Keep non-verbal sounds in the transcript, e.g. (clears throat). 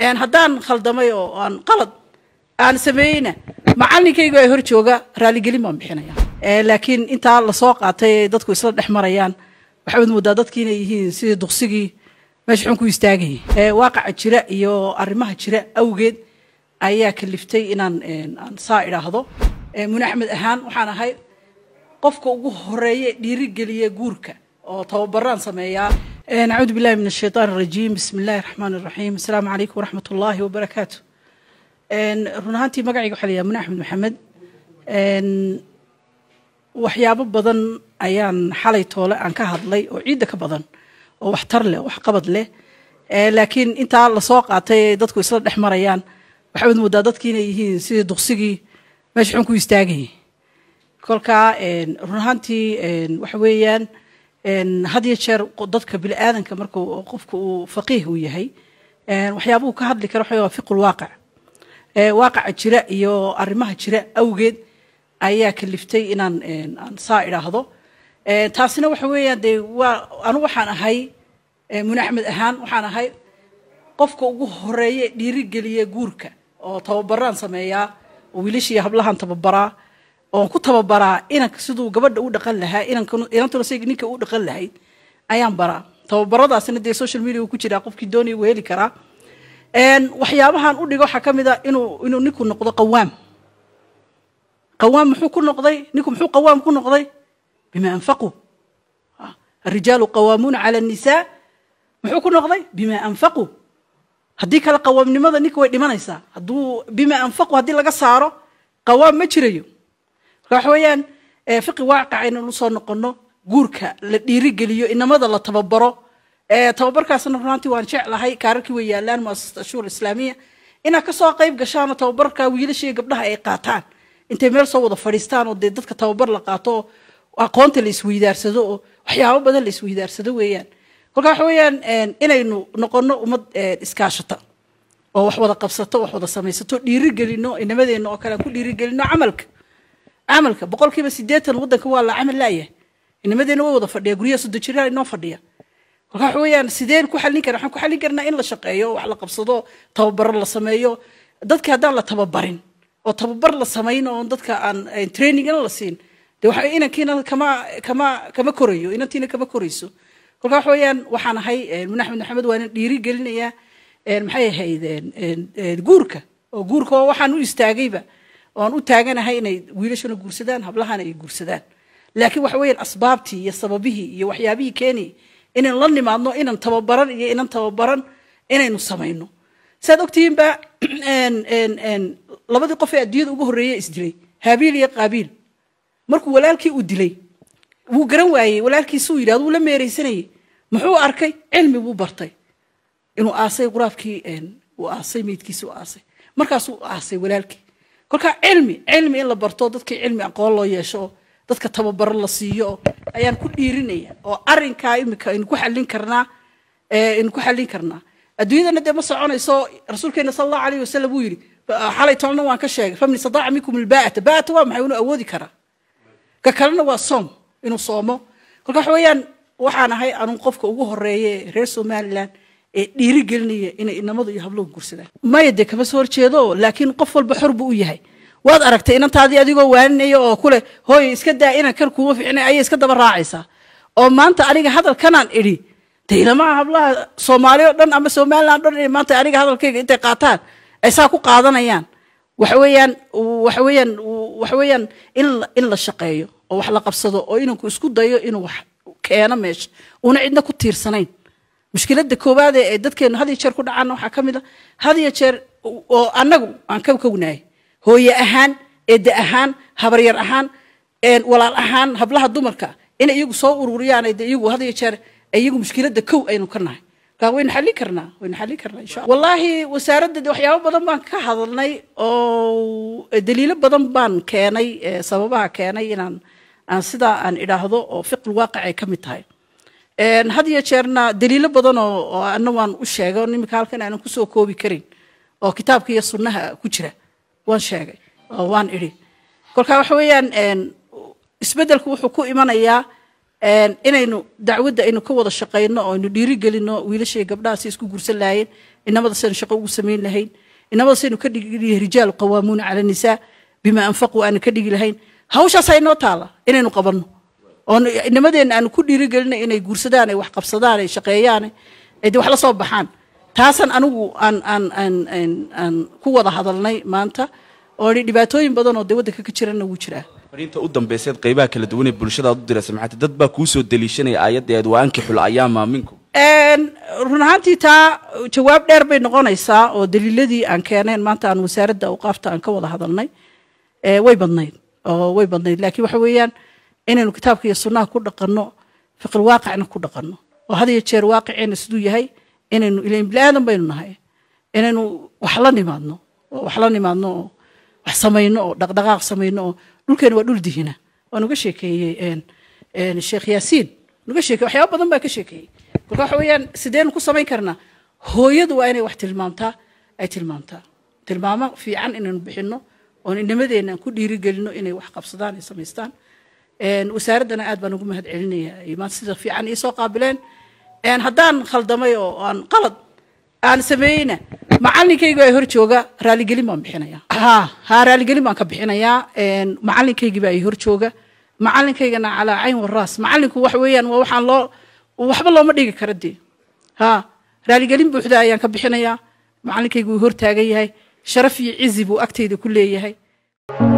haddaan khaldamay oo aan qalad aan sameeyeyna macalinkaygu ee hor jooga raalligelin baan bixinaya laakiin intaa lasoo qaatay dadku isla dhex marayaan waxaad moodaa dadkii inay yihiin sidii duksigii meesha xunku istaagayay waaqaca jira iyo arrimaha jira awgeed ayaa kaliftay inaan aan saa idhaahdo mune axmed ahaan waxaan ahay qofka ugu horeeya dhiirigeliya guurka oo tababaraan sameeyaa نعوذ بالله من الشيطان الرجيم بسم الله الرحمن الرحيم السلام عليكم ورحمة الله وبركاته runahaantii magacayga waxaa layaha mune axmed maxamed waxyaabo badan ayaan xalay toole aan ka hadlay oo ciidda ka badan oo waxtar leh oo waxqabad leh laakiin intaa lasoo qaatay ee dadku isla dhex marayaan waxaad moodaa dadkii inay yihiin sidii duqsigii meesha xun ku istaagayay kolkaa runahaantii had iyo jeer dadka biniaadanka marka qofka uu faqiih uu yahay waxyaabuhu ka hadli karo waxaa fiqul waaqac waaqaca jira iyo arrimaha jira awgeed ayaa kaliftay inaan aan saa idhaahdo taasina waxa weeyaan dee waa anigu waxaan ahay mun ahaan waxaan ahay qofka ugu horeeye dhiirigeliya guurka oo tababaraan sameeyaa oo wiilashii hablahan tababaraa oo ku tababaraa inanka siduu gabadha u dhaqan lahaa inantuna s ninka u dhaqan lahayd ayaan baraa tababaradaasna dee social media ku jiraa qofkii doonaya u heli karaa waxyaabahan u dhiga waxaa ka mid a inuu inuu ninku noqdo qawaam qawaam muxuu ku noqday ninku muxuu qawaam ku noqday bima anfaquu الرجال قوامون على النساء muxuu ku noqday bima anfaquu haddii kale qawaamnimada ninka way dhimanaysaa haduu bima anfaquu haddii laga saaro qawaam ma jirayo waxa weeyaan fiqi waaqica inaynu usoo noqono guurka la dhiirigeliyo inamada la tababaro tababarkaasna runantii waan jeclahay kaararkii way yaalaan muasasata ashuur islaamiya inaad kasoo qayb gashaanoo tababarka wiilasha iyo gabdhaha ay qaataan intay meel soo wada fadhiistaan oo dee dadka tababar la qaato oo aqoonta la isweydaarsado oo waxyaabo badan la isweydaarsado weeyaan kolka waxa weeyaan inaynu noqono ummad iskaashata oo wax wada qabsato wax wada samaysato dhiirigelino inamadeenna oo kale aan ku dhiirigelino camalka camalka boqol kiiba sideetan waddanka waa la camal laayahay inamadeenna way wada fadhiya guryaha sodon jiraal inoo fadhiya marka waxa weeyaan sideen ku xallin karna waxaan ku xallin karnaa in la shaqeeyo wax la qabsado tababaro la sameeyo dadka haddaan la tababarin oo tababar la samayn oo dadka aan eh, trainingna la siin dee waxa inankiina kama kama kama korayo inantiina kama korayso kolka waxa weeyaan waxaan ahay eh, mun axmed maxamed waa dhiiri gelinayaa eh, maxay ahayd guurka oo guurka oo waxaan u istaagayba oan u taaganahay inay wiilashana guursadaan hablahana ay guursadaan laakiin waxa weeyaan asbaabtii iyo sababihii iyo waxyaabihii keenii inaynu la nimaadno inan tababaran iyo inan tababaran inaynu samayno saad ogtihiin (clears throat) labadii qof ee adduunyada ugu horreeya isdilay haabiil iyo qaabiil markuu walaalkii uu dilay wuu garan waayey walaalkiisuu yidhahdo wuu la meeraysanayey muxuu arkay cilmi buu bartay inuu aasay quraabkii uu aasay meydkiisi u aasay markaasuu aasay walaalkii kolkaa cilmi cilmi in la barto dadka cilmi aqoon loo yeesho dadka tababaro la siiyo ayaan ku dhiirinaya oo arinkaa imika aynu ku xallin karnaa aynu ku xallin karnaa adduunyadana dee ma soconayso rasuulkeena sala allahu alayh wasalam uu yidhi xalay tolna waan ka sheegay famin istadaaca minkum ilbaata baata waa maxay inuu awoodi karaa ka kalena waa soom inuu soomo kolka waxa weeyaan waxaan ahay anun qofka ugu horeeye reer somaliland ee dhiirigelinaya inay inamadu iyo habluhu guursadaan maya dee kama soo horjeedo laakiin qof walba xor buu u yahay waad aragtay inantaadii adigoo waaninaya oo kuleh hooy iska daa inankan kan kuuma fiicnay ayay iska daba raacaysaa oo maanta aniga hadalkanaan idhi dee hablaha soomaali o dhan ama somalilan o dhan maanta aniga hadalkayga intay qaataan ay saa ku qaadanayaan waxaweyaan waxaweyaan waxaweyaan in in la shaqeeyo oo wax la qabsado oo inanku isku dayo inuu wax keeno meesha una cidna ku tiirsanayn mushkiladda koowaade ee dadkeenu had iyo jeer ku dhacaana waxaa ka mid a ah had iyo jeer oo annagu aan ka kownahay hooye ahaan eedda ahaan habaryar ahaan walaal ahaan hablaha dumarka inay iyagu soo ururiyaan de iyagu had iyo jeer iyagu mushkiladda kow aynu ka nahay markaa waynu xallin karnaa waynu xallin karnaa insha allah wallaahi wasaaradda de badan baan ka hadalnay oo daliilo badan baan keenay sababaha keenay inaan aan sidaa aan idhaahdo oo fiqil waaqac ay ka mid tahay had iyo jeerna daliilo badan oo ana waan u sheegay oo imika halkan aanan kusoo koobi karin oo kitaabka iyo sunnaha ku jira waan sheegay oo waan idhi kolkaa waxa weeyaan isbeddelku wuxuu ku imanayaa inaynu dacwadda aynu ka wada shaqayno oo aynu dhiiri wiilashay gabdhaha isku guursan lahaayeen inamada shaqo ugu samayn lahayn inamada ka dhigi lahayn qawaamuuna cala nisaa bima anfaquu aanan ka dhigi lahayn hawshaas aynoo taala inaynu qabanno oon nimadeena aanu ku dhiirigelinay inay guursadaan ay wax qabsadaan ay shaqeeyaane ay wax la soo baxaan taasaan anigu aan ku wada hadalnay maanta oo dhibaatooyin badan oo dee waddanka ka jirana wuu jiraa fariinta u dambayseed qaybaha kala duwan ee bulshada aad u diraysa maxaate dad baa kuu deliishanaya aayadda waa ankixul ayaama minkum run ahaantii taa jawaab dheer bay noqonaysaa oo daliiladii aan keeneen maanta aan wasaaradda awqaafta aan ka wada hadalnay way badnayd oo way badnayd laakiin waxa weeyaan inaynu kitaabka iyo sunnaha ku dhaqanno fiqil waaqicna ku dhaqanno oo had iyo jeer waaqiceena siduu yahay inaynu ilayn bilaadan baynu nahay inaynu wax la nimaadno oo wax la nimaadno oo wax samayno oo dhaqdhaqaaq samayno oo dhulkeena waa dhul dihina waan uga sheekeeyey sheekh yaasiin nuga sheekey waxyaaba badan baa ka sheekeeyey kolka waxa weeyaan sideenu ku samayn karnaa hooyadu waa inay wax tilmaamtaa ay tilmaamtaa tilmaamo fiican inaynu bixinno oon inamadeenna ku dhiirigelino inay wax qabsadaan ay samaystaan wasaaraddana aad baan ugu mahad celinaya sida fiican soo qaabileen haddaan khaldamay oo aan qalad aan sameeyeyna macalinkaygu ay hor jooga raaligelin baan bixinaya ha raaligelin baan ka bixinayaa macalinkaygibaa ay hor jooga macalinkaygana calaa cayn waraas macalinku wax weeyaan waa waxaan loo waxba looma dhigi kara dee ha raaligelin buuxda ayaan ka bixinayaa macalinkaygu wuu hor taagan yahay sharaf iyo cizi buu agtayda ku leeyahay